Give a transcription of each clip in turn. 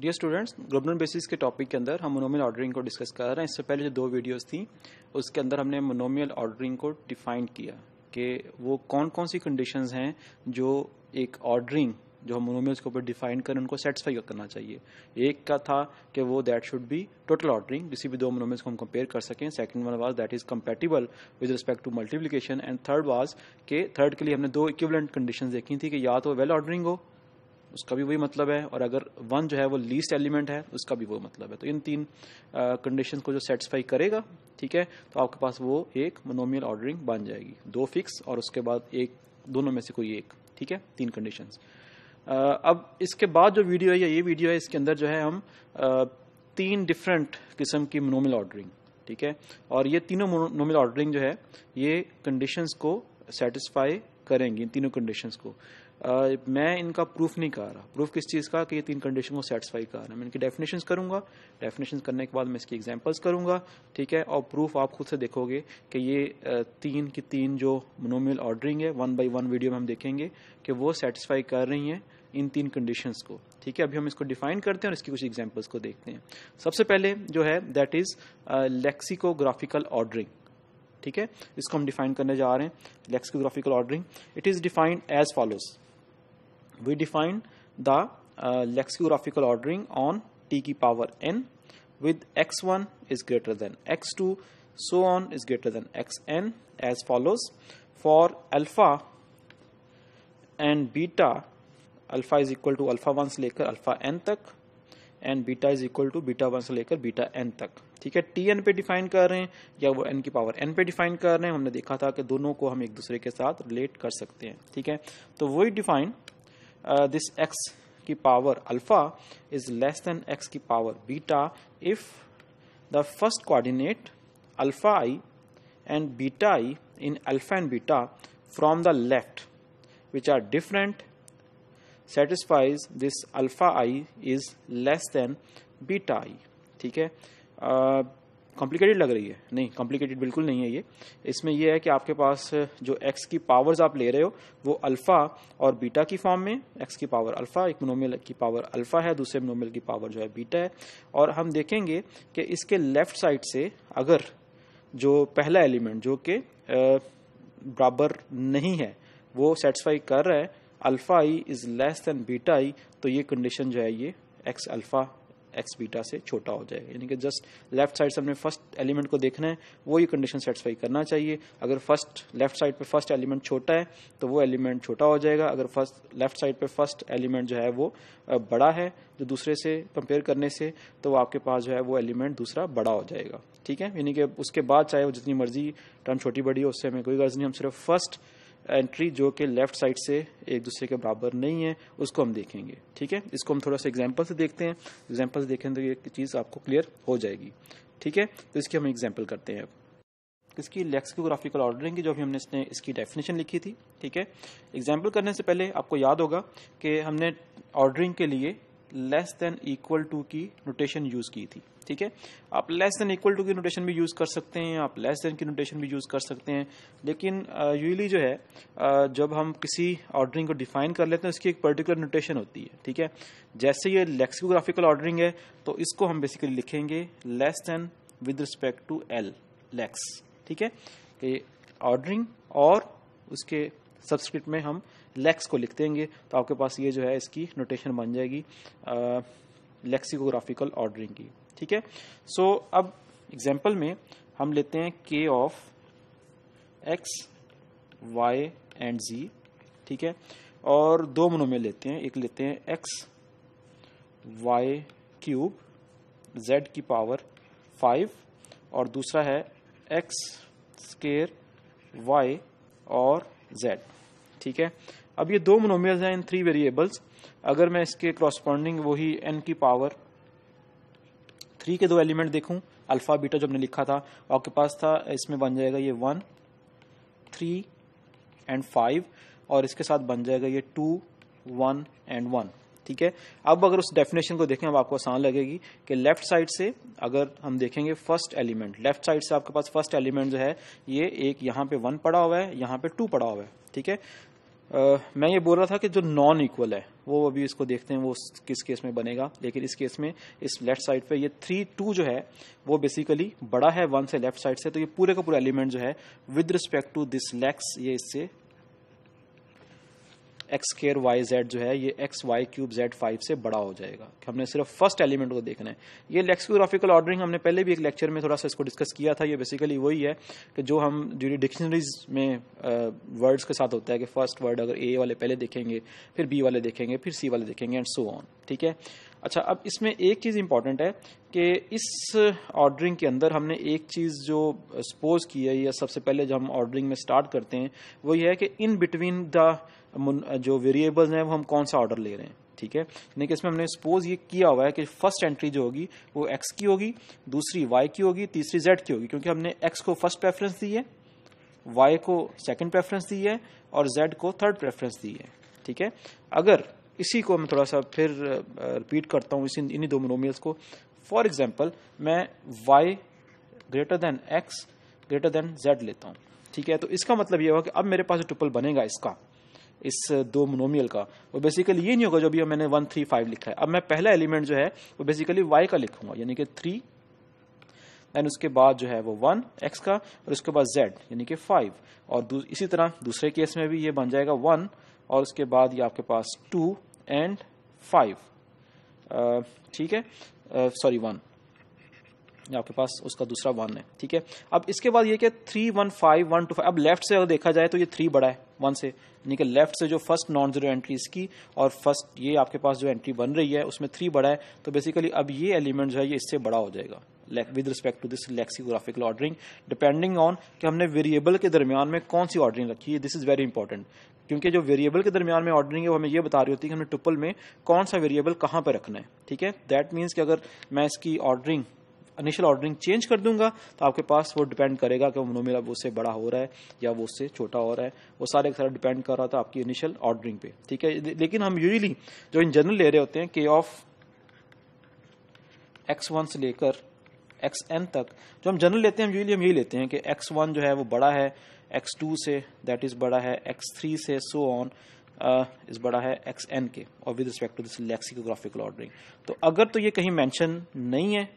dear students global basis के topic के अंदर हम मोनोमियल ऑर्डरिंग को डिस्कस कर रहे हैं इससे पहले जो दो वीडियोस थी उसके अंदर हमने मोनोमियल ऑर्डरिंग को डिफाइन किया कि वो कौन कौन सी कंडीशंस हैं जो एक ऑर्डरिंग जो हम मोनोमियल्स के ऊपर डिफाइन करें उनको सेटिस्फाई करना चाहिए एक का था कि वो that should be total ordering किसी भी दो मोनोमियल्स को हम कंपेयर कर सकें second one was that is compatible with respect to multiplication and third was के थर्ड के लिए हमने दो इक्विवेलेंट कंडीशन देखी थी कि या तो वेल well ऑर्डरिंग हो उसका भी वही मतलब है और अगर वन जो है वो लीस्ट एलिमेंट है उसका भी वो मतलब है तो इन तीन कंडीशन को जो सेटिस्फाई करेगा ठीक है तो आपके पास वो एक मोनोमियल ऑर्डरिंग बन जाएगी दो फिक्स और उसके बाद एक दोनों में से कोई एक ठीक है तीन कंडीशन अब इसके बाद जो वीडियो है या ये वीडियो है इसके अंदर जो है हम आ, तीन डिफरेंट किस्म की मोनोमियल ऑर्डरिंग ठीक है और ये तीनों मोनोमियल ऑर्डरिंग जो है ये कंडीशंस को सेटिस्फाई करेंगी इन तीनों कंडीशंस को आ, मैं इनका प्रूफ नहीं कर रहा प्रूफ किस चीज़ का कि ये तीन कंडीशन को सेटिस्फाई कर रहा है मैं इनकी डेफिनेशन करूंगा डेफिनेशन करने के बाद मैं इसकी एग्जाम्पल्स करूंगा ठीक है और प्रूफ आप खुद से देखोगे कि ये तीन की तीन जो मोनोमियल ऑर्डरिंग है वन बाई वन वीडियो में हम देखेंगे कि वो सेटिस्फाई कर रही हैं इन तीन कंडीशन को ठीक है अभी हम इसको डिफाइन करते हैं और इसकी कुछ एग्जाम्पल्स को देखते हैं सबसे पहले जो है दैट इज लेक्सिकोग्राफिकल ऑर्डरिंग ठीक है इसको हम डिफाइन करने जा रहे हैं lexicographical ordering it is defined as follows we define the uh, lexicographical ordering on t की power n with x1 is greater than x2 so on is greater than xn as follows for alpha and beta alpha is equal to alpha 1 से लेकर alpha n तक and beta is equal to beta 1 से लेकर beta n तक ठीक है T N पे define कर रहे हैं या वो एन की पावर एन पे डिफाइन कर रहे हैं हमने देखा था कि दोनों को हम एक दूसरे के साथ रिलेट कर सकते हैं ठीक है तो वही डिफाइन दिस uh, एक्स की power alpha is less than x की power beta if the first coordinate alpha i and beta i in alpha and beta from the left which are different satisfies this alpha i is less than beta i ठीक है uh, complicated लग रही है नहीं complicated बिल्कुल नहीं है ये इसमें यह है कि आपके पास जो एक्स की पावर्स आप ले रहे हो वो अल्फा और बीटा की फॉर्म में एक्स की पावर अल्फा एक मोनोमियल की पावर अल्फा है दूसरे मोनोमियल की पावर जो है बीटा है और हम देखेंगे कि इसके लेफ्ट साइड से अगर जो पहला एलिमेंट जो कि बराबर नहीं है वो सेटिस्फाई कर रहा है alpha i is less than beta i तो ये कंडीशन जो है ये एक्स अल्फा एक्स बीटा से छोटा हो जाएगा यानी कि जस्ट लेफ्ट साइड से हमने फर्स्ट एलिमेंट को देखना है वो ये कंडीशन सेटिस्फाई करना चाहिए अगर फर्स्ट लेफ्ट साइड पर फर्स्ट एलिमेंट छोटा है तो वो एलिमेंट छोटा हो जाएगा अगर फर्स्ट लेफ्ट साइड पर फर्स्ट एलिमेंट जो है वो बड़ा है जो तो दूसरे से कंपेयर करने से तो आपके पास जो है वो एलिमेंट दूसरा बड़ा हो जाएगा ठीक है यानी कि उसके बाद चाहे वो जितनी मर्जी टर्म छोटी बड़ी हो उससे हमें कोई गर्ज नहीं हम सिर्फ फर्स्ट एंट्री जो कि लेफ्ट साइड से एक दूसरे के बराबर नहीं है उसको हम देखेंगे ठीक है इसको हम थोड़ा सा एग्जाम्पल से देखते हैं एग्जाम्पल से देखें तो ये चीज़ आपको क्लियर हो जाएगी ठीक है तो इसकी हम एग्जाम्पल करते हैं इसकी लेक्सिकोग्राफिकल ऑर्डरिंग की जो भी हमने इसने इसकी डेफिनेशन लिखी थी ठीक है एग्जाम्पल करने से पहले आपको याद होगा कि हमने ऑर्डरिंग के लिए लेस देन इक्वल टू की नोटेशन यूज़ की थी ठीक है आप लेस देन इक्वल टू की नोटेशन भी यूज़ कर सकते हैं आप लेस देन की नोटेशन भी यूज़ कर सकते हैं लेकिन यूजली जो है जब हम किसी ऑर्डरिंग को डिफाइन कर लेते हैं उसकी एक पर्टिकुलर नोटेशन होती है ठीक है जैसे ये लेक्सिकोग्राफिकल ऑर्डरिंग है तो इसको हम बेसिकली लिखेंगे less than with respect to L lex ठीक है कि ऑर्डरिंग और उसके सब्सक्रिप्ट में हम लेक्स को लिख देंगे तो आपके पास ये जो है इसकी नोटेशन बन जाएगी लेक्सिकोग्राफिकल ऑर्डरिंग की ठीक है सो अब एग्जाम्पल में हम लेते हैं k of x y and z ठीक है और दो में लेते हैं एक लेते हैं एक्स वाई क्यूब जेड की पावर फाइव और दूसरा है एक्स स्केर वाई और जेड ठीक है अब ये दो मोनोमियल्स हैं इन थ्री वेरिएबल्स अगर मैं इसके क्रॉस्पॉन्डिंग वही एन की पावर थ्री के दो एलिमेंट देखूं अल्फा बीटा जो हमने लिखा था आपके पास था इसमें बन जाएगा ये वन थ्री एंड फाइव और इसके साथ बन जाएगा ये टू वन एंड वन ठीक है अब अगर उस डेफिनेशन को देखें अब आपको आसान लगेगी कि लेफ्ट साइड से अगर हम देखेंगे फर्स्ट एलिमेंट लेफ्ट साइड से आपके पास फर्स्ट एलिमेंट जो है ये एक यहां पे वन पड़ा हुआ है यहां पे टू पड़ा हुआ है ठीक है मैं ये बोल रहा था कि जो नॉन इक्वल है वो अभी इसको देखते हैं वो किस केस में बनेगा लेकिन इस केस में इस लेफ्ट साइड पे ये थ्री टू जो है वो बेसिकली बड़ा है वन से लेफ्ट साइड से तो ये पूरे का पूरा एलिमेंट जो है with respect to this lex ये इससे एक्स स्केयर वाई जेड जो है ये x y cube z five से बड़ा हो जाएगा कि हमने सिर्फ फर्स्ट एलिमेंट को देखना है ये लेक्सिकोग्राफिकल ऑर्डरिंग हमने पहले भी एक लेक्चर में थोड़ा सा इसको डिस्कस किया था ये बेसिकली वही है कि जो हम जो डिक्शनरीज में वर्ड्स के साथ होता है कि फर्स्ट वर्ड अगर ए वाले पहले देखेंगे फिर बी वाले देखेंगे फिर सी वाले देखेंगे एंड सो ऑन ठीक है अच्छा अब इसमें एक चीज़ इंपॉर्टेंट है कि इस ऑर्डरिंग के अंदर हमने एक चीज़ जो सपोज की है या सबसे पहले जब हम ऑर्डरिंग में स्टार्ट करते हैं वो ये है कि इन बिटवीन द जो वेरिएबल्स हैं वो हम कौन सा ऑर्डर ले रहे हैं ठीक है यानी कि इसमें हमने सपोज ये किया हुआ है कि फर्स्ट एंट्री जो होगी वो एक्स की होगी दूसरी वाई की होगी तीसरी जेड की होगी क्योंकि हमने एक्स को फर्स्ट प्रेफरेंस दी है वाई को सेकंड प्रेफरेंस दी है और जेड को थर्ड प्रेफरेंस दी है ठीक है अगर इसी को मैं थोड़ा सा फिर रिपीट करता हूँ इसी इन्हीं दो मोनोमियल्स को फॉर एग्जाम्पल मैं y greater than x greater than z लेता हूँ ठीक है तो इसका मतलब ये होगा कि अब मेरे पास ट्रिपल बनेगा इसका इस दो मोनोमियल का वो बेसिकली ये नहीं होगा जो भी मैंने वन थ्री फाइव लिखा है अब मैं पहला एलिमेंट जो है वो बेसिकली वाई का लिखूंगा यानी कि थ्री एंड उसके बाद जो है वो वन एक्स का और उसके बाद जेड यानी कि फाइव और इसी तरह दूसरे केस में भी ये बन जाएगा वन और उसके बाद ये आपके पास टू एंड फाइव ठीक है सॉरी वन आपके पास उसका दूसरा वन है ठीक है अब इसके बाद ये क्या three one five one two five अब लेफ्ट से अगर देखा जाए तो ये थ्री बड़ा है वन से यानी कि लेफ्ट से जो फर्स्ट नॉन जीरो एंट्री इसकी और फर्स्ट ये आपके पास जो एंट्री बन रही है उसमें थ्री बड़ा है तो बेसिकली अब ये एलिमेंट जो है ये इससे बड़ा हो जाएगा with respect to this lexicographical ordering depending on कि हमने वेरिएबल के दरमियान में कौन सी ऑर्डरिंग रखी है दिस इज वेरी इंपॉर्टेंट क्योंकि जो वेरिएबल के दरमियान में ऑर्डरिंग है वो हमें ये बता रही होती है कि हमने ट्रिपल में कौन सा वेरिएबल कहाँ पर रखना है ठीक है दैट मीन्स कि अगर मैं इसकी ऑर्डरिंग इनिशियल ऑर्डरिंग चेंज कर दूंगा तो आपके पास वो डिपेंड करेगा कि मोनोमिल वो उससे बड़ा हो रहा है या वो उससे छोटा हो रहा है वो सारे सारा डिपेंड कर रहा था आपकी इनिशियल ऑर्डरिंग पे ठीक है लेकिन हम यूजली जो इन जनरल ले रहे होते हैं के ऑफ एक्स वन से लेकर एक्स एन तक जो हम जनरल लेते हैं यूजली हम यही लेते हैं कि एक्स वन जो है वो बड़ा है एक्स टू से दैट इज बड़ा है एक्स थ्री से सो ऑन इज बड़ा है एक्स एन के और with respect to this lexicographical ordering तो अगर तो ये कहीं मैंशन नहीं है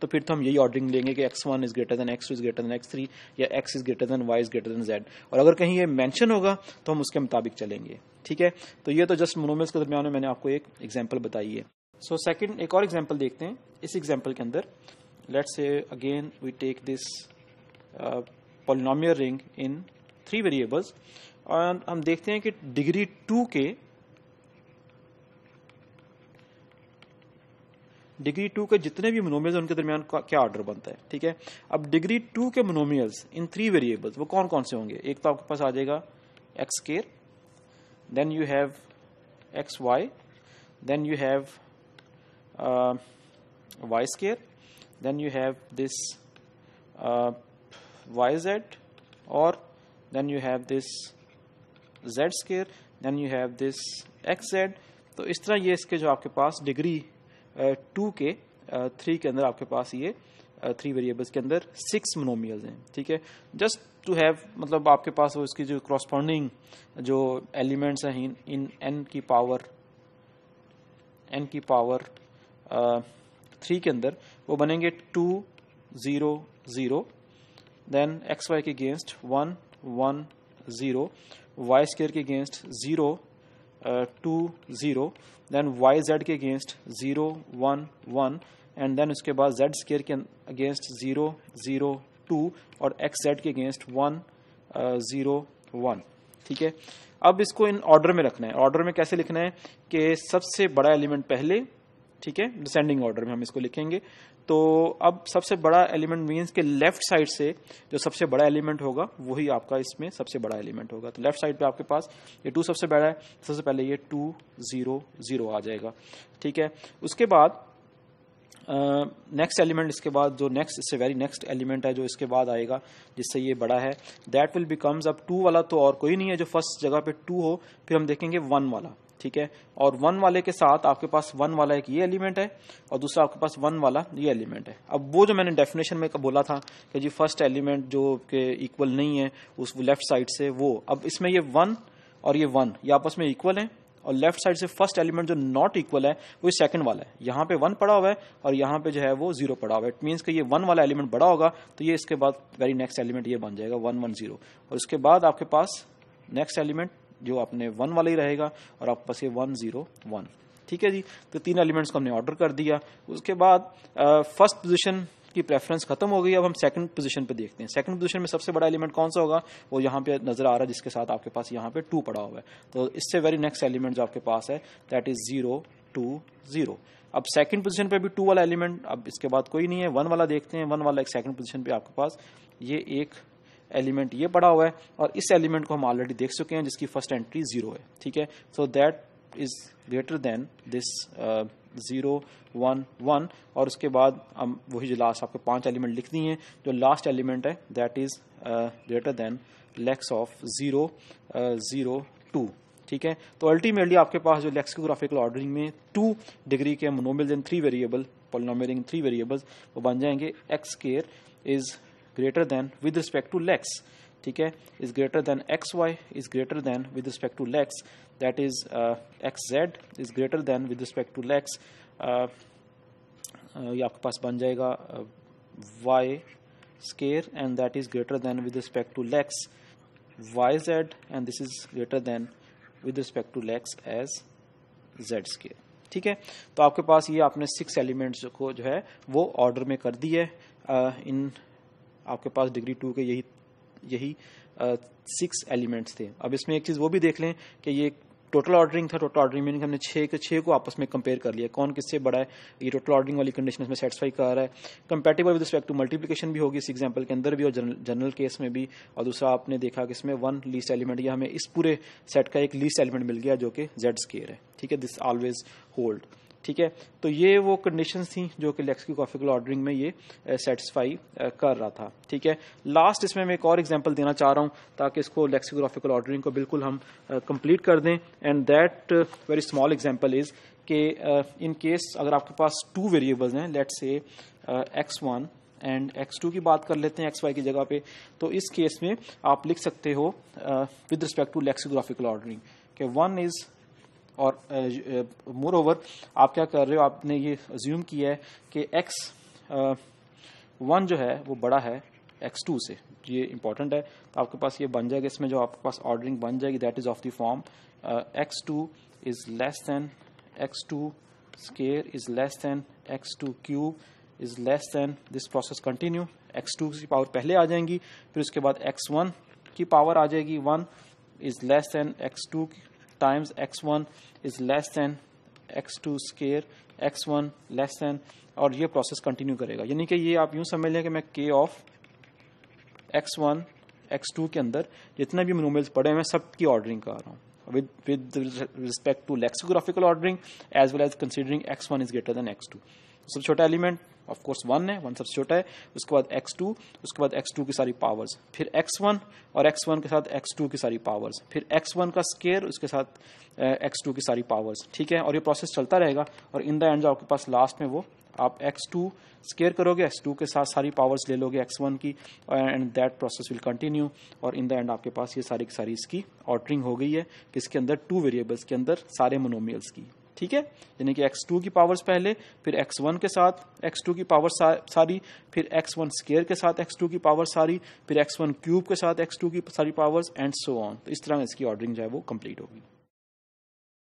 तो फिर तो हम यही ऑर्डरिंग लेंगे कि x one is greater than x two is greater than x three या x is greater than y is greater than z और अगर कहीं ये मेंशन होगा तो हम उसके मुताबिक चलेंगे ठीक है तो ये तो जस्ट मोनोमल्स के दरमियान में मैंने आपको एक एग्जाम्पल बताई है सो so, सेकंड एक और एग्जाम्पल देखते हैं इस एग्जाम्पल के अंदर let's say again we take this uh, polynomial ring in three variables and हम देखते हैं कि डिग्री टू के डिग्री टू के जितने भी मोनोमियल उनके दरमियान क्या ऑर्डर बनता है ठीक है अब डिग्री टू के मोनोमियल्स इन थ्री वेरिएबल्स वो कौन कौन से होंगे एक तो आपके पास आ जाएगा x square then you have x y then you have y square then you have this uh, yz or then you have this z square then you have this x z तो इस तरह ये इसके जो आपके पास degree two uh, के three uh, के अंदर आपके पास ये थ्री uh, वेरिएबल्स के अंदर सिक्स मोनोमियल्स हैं ठीक है जस्ट टू हैव मतलब आपके पास वो इसकी जो क्रॉसपॉन्डिंग जो एलिमेंट्स हैं इन एन की पावर एन की पावर थ्री के अंदर वो बनेंगे two zero zero then x y के against one one zero y square के against zero two zero then y z के against zero one one and then उसके बाद जेड स्केयर के अगेंस्ट जीरो जीरो टू और x z के against one zero one ठीक है अब इसको इन ऑर्डर में रखना है ऑर्डर में कैसे लिखना है कि सबसे बड़ा एलिमेंट पहले ठीक है डिसेंडिंग ऑर्डर में हम इसको लिखेंगे तो अब सबसे बड़ा एलिमेंट मीन्स के लेफ्ट साइड से जो सबसे बड़ा एलिमेंट होगा वही आपका इसमें सबसे बड़ा एलिमेंट होगा तो लेफ्ट साइड पे आपके पास ये टू सबसे बड़ा है सबसे पहले ये टू जीरो जीरो आ जाएगा ठीक है उसके बाद नेक्स्ट uh, एलिमेंट इसके बाद जो नेक्स्ट इससे वेरी नेक्स्ट एलिमेंट है जो इसके बाद आएगा जिससे ये बड़ा है दैट विल बिकम्स अब टू वाला तो और कोई नहीं है जो फर्स्ट जगह पे टू हो फिर हम देखेंगे वन वाला ठीक है और वन वाले के साथ आपके पास वन वाला एक ये एलिमेंट है और दूसरा आपके पास वन वाला ये एलिमेंट है अब वो जो मैंने डेफिनेशन में बोला था कि जी फर्स्ट एलिमेंट जो के इक्वल नहीं है उस लेफ्ट साइड से वो अब इसमें ये वन और ये वन ये आपस में इक्वल है और लेफ्ट साइड से फर्स्ट एलिमेंट जो नॉट इक्वल है वो सेकंड वाला है यहां पे वन पड़ा हुआ है और यहां पे जो है वो जीरो पड़ा हुआ है इट मीन्स कि ये वन वाला एलिमेंट बड़ा होगा तो ये इसके बाद वेरी नेक्स्ट एलिमेंट ये बन जाएगा वन वन जीरो और उसके बाद आपके पास नेक्स्ट एलिमेंट जो अपने वन वाला ही रहेगा और आपके पास ये वन जीरो वन ठीक है जी तो तीन एलिमेंट्स को हमने ऑर्डर कर दिया उसके बाद फर्स्ट पोजिशन की प्रेफरेंस खत्म हो गई अब हम सेकंड पोजीशन पे देखते हैं सेकंड पोजीशन में सबसे बड़ा एलिमेंट कौन सा होगा वो यहाँ पे नजर आ रहा है जिसके साथ आपके पास यहाँ पे टू पड़ा हुआ है तो इससे वेरी नेक्स्ट एलिमेंट जो आपके पास है that is zero two zero अब सेकंड पोजीशन पे भी टू वाला एलिमेंट अब इसके बाद कोई नहीं है वन वाला देखते हैं वन वाला एक सेकंड पोजिशन पे आपके पास ये एक एलिमेंट ये पड़ा हुआ है और इस एलिमेंट को हम ऑलरेडी देख चुके हैं जिसकी फर्स्ट एंट्री जीरो है ठीक है so that is greater than this zero one one और उसके बाद हम वही जो लास्ट आपको पांच एलिमेंट लिख दिए हैं जो लास्ट एलिमेंट है that is greater than lex of zero zero two ठीक है तो अल्टीमेटली आपके पास जो लेक्सिकोग्राफिकल ऑर्डरिंग में टू डिग्री के monomial three variable polynomial three variables वो बन जाएंगे x square is greater than with respect to lex ठीक है is greater than x y is greater than with respect to lex that is x z is greater than with respect to lex ये आपके पास बन जाएगा y square and that is greater than with respect to lex y z and this is greater than with respect to lex as z square ठीक है तो आपके पास ये आपने सिक्स एलिमेंट्स को जो है वो ऑर्डर में कर दी है इन uh, आपके पास डिग्री टू के यही यही सिक्स एलिमेंट्स थे अब इसमें एक चीज़ वो भी देख लें कि ये टोटल ऑर्डरिंग था टोटल ऑर्डरिंग में हमने छः के छः को आपस में कंपेयर कर लिया कौन किससे बड़ा है ये टोटल ऑर्डरिंग वाली कंडीशन में सेटिसफाई कर रहा है compatible with respect to multiplication भी होगी इस एग्जाम्पल के अंदर भी और जनरल केस में भी और दूसरा आपने देखा कि इसमें वन लीस्ट एलिमेंट या हमें इस पूरे सेट का एक लीस्ट एलिमेंट मिल गया जो कि जेड स्केयर है ठीक है दिस ऑलवेज होल्ड ठीक है तो ये वो कंडीशंस थी जो कि लेक्सिकोग्राफिकल ऑर्डरिंग में ये सेटिस्फाई uh, uh, कर रहा था ठीक है लास्ट इसमें मैं एक और एग्जाम्पल देना चाह रहा हूँ ताकि इसको लेक्सिकोग्राफिकल ऑर्डरिंग को बिल्कुल हम कंप्लीट uh, कर दें and that very small example is के इन केस अगर आपके पास टू वेरिएबल्स हैं let's say x one and x two की बात कर लेते हैं एक्स वाई की जगह पे तो इस केस में आप लिख सकते हो with respect to lexicographical ordering one is और मोर ओवर आप क्या कर रहे हो आपने ये अज्यूम किया है कि एक्स वन जो है वो बड़ा है एक्स टू से ये इंपॉर्टेंट है तो आपके पास ये बन जाएगा इसमें जो आपके पास ऑर्डरिंग बन जाएगी that is of the form x two is less than x two square is less than x two cube is less than this process continue x two की पावर पहले आ जाएंगी फिर उसके बाद एक्स वन की पावर आ जाएगी one is less than x two times times x1 is less than x2 square x1 less than और ये प्रोसेस कंटिन्यू करेगा यानी कि ये आप यूं समझ लें कि मैं k of x one x two के अंदर जितने भी मनोमिल्स पड़े मैं सबकी ऑर्डरिंग कर रहा हूँ with with respect to lexicographical ordering as well as considering x one is greater than x two सबसे छोटा एलिमेंट ऑफकोर्स वन है वन सबसे छोटा है उसके बाद एक्स टू उसके बाद एक्स टू की सारी पावर्स फिर एक्स वन और एक्स वन के साथ एक्स टू की सारी पावर्स फिर एक्स वन का स्केयर उसके साथ एक्स टू की सारी पावर्स ठीक है और ये प्रोसेस चलता रहेगा और इन द एंड जो आपके पास लास्ट में वो आप एक्स टू स्केयर करोगे एक्स टू के साथ सारी पावर्स ले लोगे एक्स वन की and that process will continue और इन द एंड आपके पास ये सारी की सारी इसकी ऑर्डरिंग हो गई है किसके अंदर टू वेरिएबल्स के अंदर सारे मोनोमियल्स की ठीक है यानी कि x2 की पावर्स पहले फिर x1 के साथ x2 की पावर सारी फिर x1 स्केयर के साथ x2 की पावर सारी फिर x1 क्यूब के साथ x2 की सारी पावर्स एंड सो ऑन तो इस तरह इसकी ऑर्डरिंग जो है वो कंप्लीट होगी